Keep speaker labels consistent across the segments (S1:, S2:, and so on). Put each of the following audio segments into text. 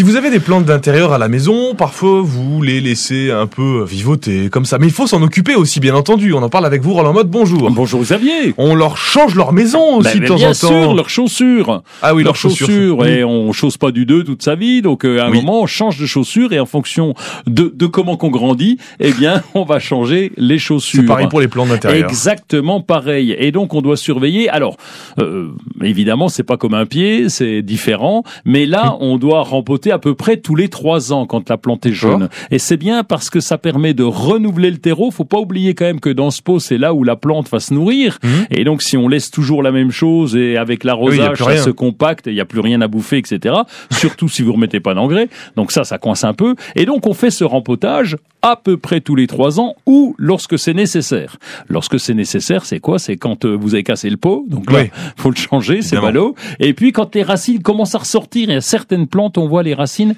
S1: Si vous avez des plantes d'intérieur à la maison, parfois vous les laissez un peu vivoter comme ça. Mais il faut s'en occuper aussi, bien entendu. On en parle avec vous, Roland Mode. Bonjour. Bonjour Xavier. On leur change leur maison ben, aussi de temps en temps. Bien sûr, leurs chaussures. Ah oui, leurs, chaussures. Et on chausse pas du deux toute sa vie. Donc euh, à un moment, on change de chaussures et en fonction de, de comment qu'on grandit, eh bien, on va changer les chaussures. C'est pareil pour les plantes d'intérieur. Exactement pareil. Et donc on doit surveiller. Alors euh, évidemment, c'est pas comme un pied, c'est différent. Mais là, on doit rempoter à peu près tous les trois ans quand la plante est jaune. Et c'est bien parce que ça permet de renouveler le terreau. Faut pas oublier quand même que dans ce pot, c'est là où la plante va se nourrir. Mhm. Et donc, si on laisse toujours la même chose et avec l'arrosage, ça se compacte et il n'y a plus rien à bouffer, etc. Surtout si vous remettez pas d'engrais. Donc ça, ça coince un peu. Et donc, on fait ce rempotage à peu près tous les trois ans ou lorsque c'est nécessaire. Lorsque c'est nécessaire, c'est quoi C'est quand euh, vous avez cassé le pot, donc là, il faut le changer, c'est ballot. Et puis quand les racines commencent à ressortir, et certaines plantes, on voit les les racines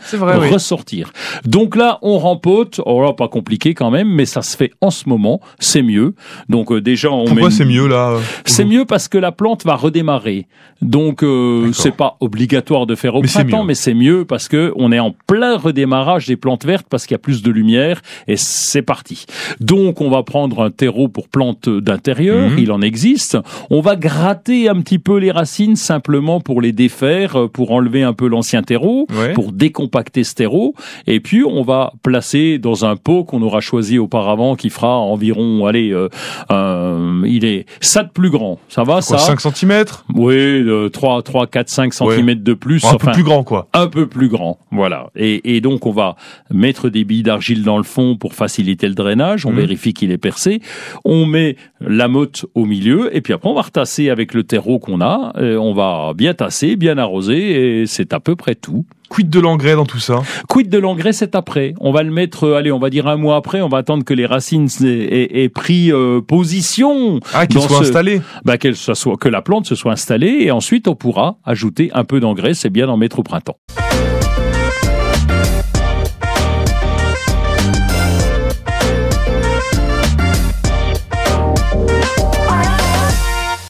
S1: ressortir. Donc là, on rempote. Oh là, pas compliqué quand même, mais ça se fait en ce moment. C'est mieux. Donc euh, déjà, on Pourquoi met... c'est mieux là euh, C'est mieux parce que la plante va redémarrer. Donc euh, c'est pas obligatoire de faire au mais printemps, mais c'est mieux parce que on est en plein redémarrage des plantes vertes parce qu'il y a plus de lumière et c'est parti. Donc on va prendre un terreau pour plantes d'intérieur, mhm. il en existe. On va gratter un petit peu les racines simplement pour les défaire, pour enlever un peu l'ancien terreau, pour décompacter terreau, Et puis, on va placer dans un pot qu'on aura choisi auparavant qui fera environ, allez, euh, il est ça de plus grand. Ça va, ça 5 cm Oui, euh, 3, 3, 4, 5 cm de plus. Un peu plus grand, quoi. Un peu plus grand, voilà. Et, donc, on va mettre des billes d'argile dans le fond pour faciliter le drainage. On mhm. vérifie qu'il est percé. On met la motte au milieu et puis après, on va retasser avec le terreau qu'on a. Euh, on va bien tasser, bien arroser et c'est à peu près tout. Quid de l'engrais dans tout ça Quid de l'engrais, c'est après. On va le mettre, euh, allez, on va dire un mois après. On va attendre que les racines aient, pris euh, position. Ah, qu'elles soient installées. Bah, soit, que la plante se soit installée et ensuite on pourra ajouter un peu d'engrais. C'est bien d'en mettre au printemps.